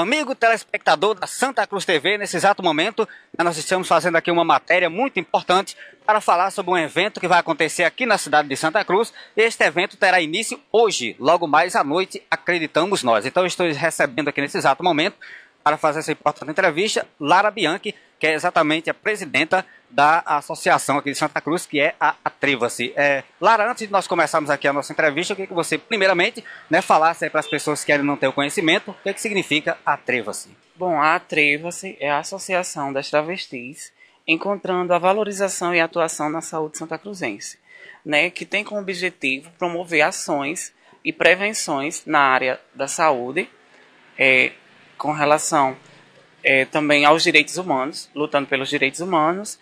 Amigo telespectador da Santa Cruz TV, nesse exato momento, nós estamos fazendo aqui uma matéria muito importante para falar sobre um evento que vai acontecer aqui na cidade de Santa Cruz. Este evento terá início hoje, logo mais à noite, acreditamos nós. Então, estou recebendo aqui nesse exato momento, para fazer essa importante entrevista, Lara Bianchi, que é exatamente a presidenta da associação aqui de Santa Cruz, que é a Atreva-se. É, Lara, antes de nós começarmos aqui a nossa entrevista, eu queria que você, primeiramente, né, falasse para as pessoas que ainda não têm o conhecimento, o que, é que significa Atreva-se. Bom, a Atreva-se é a Associação das Travestis, encontrando a valorização e atuação na saúde santacruzense, né, que tem como objetivo promover ações e prevenções na área da saúde, é, com relação é, também aos direitos humanos, lutando pelos direitos humanos,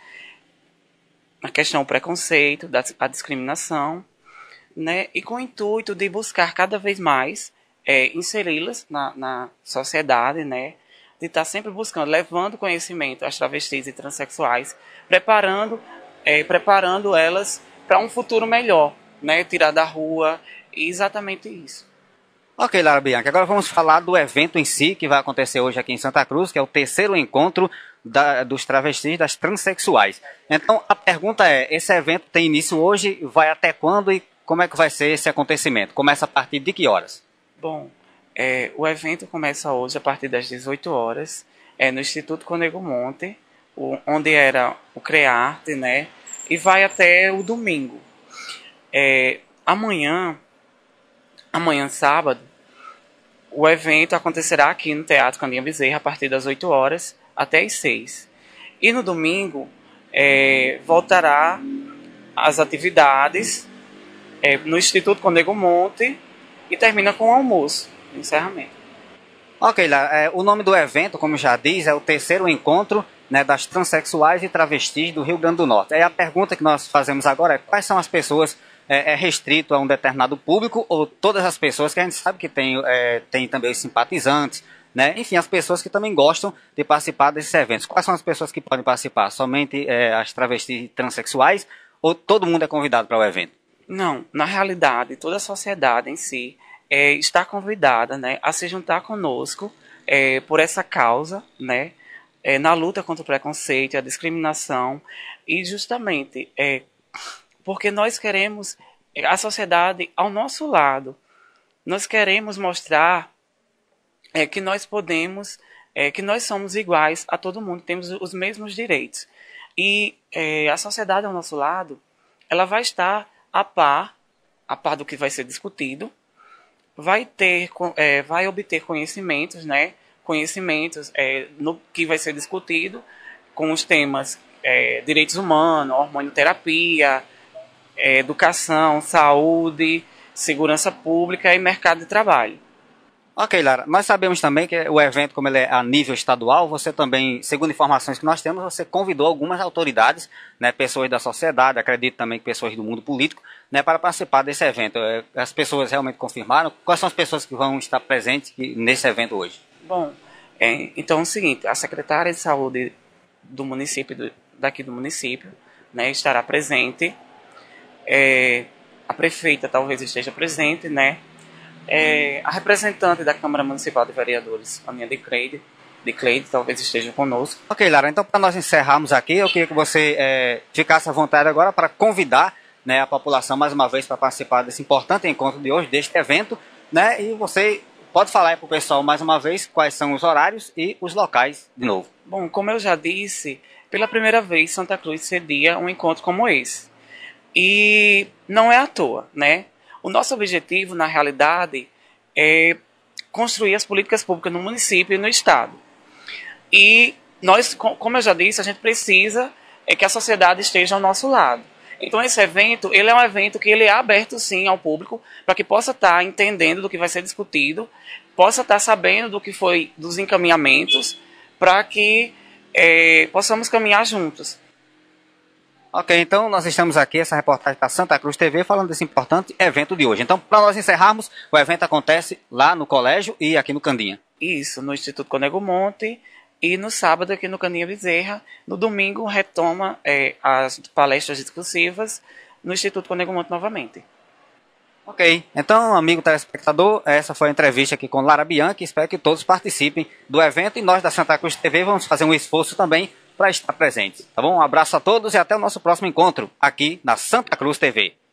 a questão do preconceito, da a discriminação, né, e com o intuito de buscar cada vez mais é, inseri-las na, na sociedade, né, de estar tá sempre buscando, levando conhecimento às travestis e transexuais, preparando, é, preparando elas para um futuro melhor, né, tirar da rua, e exatamente isso. Ok, Lara Bianca, agora vamos falar do evento em si, que vai acontecer hoje aqui em Santa Cruz, que é o terceiro encontro da, dos travestis, das transexuais. Então, a pergunta é, esse evento tem início hoje, vai até quando e como é que vai ser esse acontecimento? Começa a partir de que horas? Bom, é, o evento começa hoje a partir das 18 horas, é, no Instituto Conego Monte, o, onde era o CREARTE, né? E vai até o domingo. É, amanhã amanhã, sábado, o evento acontecerá aqui no Teatro Candinha Bezerra a partir das 8 horas até as 6. E no domingo é, voltará as atividades é, no Instituto Condego Monte e termina com o almoço, encerramento. Ok, lá, é, o nome do evento, como já diz, é o terceiro encontro né, das transexuais e travestis do Rio Grande do Norte. Aí é a pergunta que nós fazemos agora é quais são as pessoas é, é, restrito a um determinado público ou todas as pessoas que a gente sabe que tem, é, tem também os simpatizantes, né? Enfim, as pessoas que também gostam de participar desses eventos. Quais são as pessoas que podem participar? Somente é, as travestis transexuais ou todo mundo é convidado para o evento? Não, na realidade, toda a sociedade em si é, está convidada né, a se juntar conosco é, por essa causa, né, é, na luta contra o preconceito, a discriminação e justamente é, porque nós queremos a sociedade ao nosso lado. Nós queremos mostrar é, que nós podemos, é, que nós somos iguais a todo mundo, temos os mesmos direitos. E é, a sociedade ao nosso lado, ela vai estar a par, a par do que vai ser discutido, vai ter, é, vai obter conhecimentos, né? Conhecimentos é, no que vai ser discutido com os temas é, direitos humanos, hormonoterapia terapia é, educação, saúde, segurança pública e mercado de trabalho. Ok, Lara. Nós sabemos também que o evento, como ele é a nível estadual, você também, segundo informações que nós temos, você convidou algumas autoridades, né, pessoas da sociedade, acredito também que pessoas do mundo político, né, para participar desse evento. É, as pessoas realmente confirmaram? Quais são as pessoas que vão estar presentes nesse evento hoje? Bom, é, então é o seguinte, a secretária de saúde do município, daqui do município, né, estará presente é, a prefeita talvez esteja presente, né? É, a representante da Câmara Municipal de Vereadores, Aninha de Cleide, de Cleide, talvez esteja conosco. Ok, Lara, então para nós encerrarmos aqui, eu queria que você é, ficasse à vontade agora para convidar né, a população mais uma vez para participar desse importante encontro de hoje, deste evento, né? E você pode falar para o pessoal mais uma vez quais são os horários e os locais de novo. Bom, como eu já disse, pela primeira vez Santa Cruz cedia um encontro como esse. E não é à toa, né? O nosso objetivo, na realidade, é construir as políticas públicas no município e no estado. E nós, como eu já disse, a gente precisa é que a sociedade esteja ao nosso lado. Então esse evento, ele é um evento que ele é aberto sim ao público para que possa estar tá entendendo do que vai ser discutido, possa estar tá sabendo do que foi dos encaminhamentos, para que é, possamos caminhar juntos. Ok, então nós estamos aqui, essa reportagem da Santa Cruz TV, falando desse importante evento de hoje. Então, para nós encerrarmos, o evento acontece lá no colégio e aqui no Candinha. Isso, no Instituto Conego Monte e no sábado aqui no Candinha Bezerra. No domingo retoma é, as palestras discursivas no Instituto Conego Monte novamente. Ok, então, amigo telespectador, essa foi a entrevista aqui com Lara Bianchi. Espero que todos participem do evento e nós da Santa Cruz TV vamos fazer um esforço também para estar presente. Tá bom? Um abraço a todos e até o nosso próximo encontro aqui na Santa Cruz TV.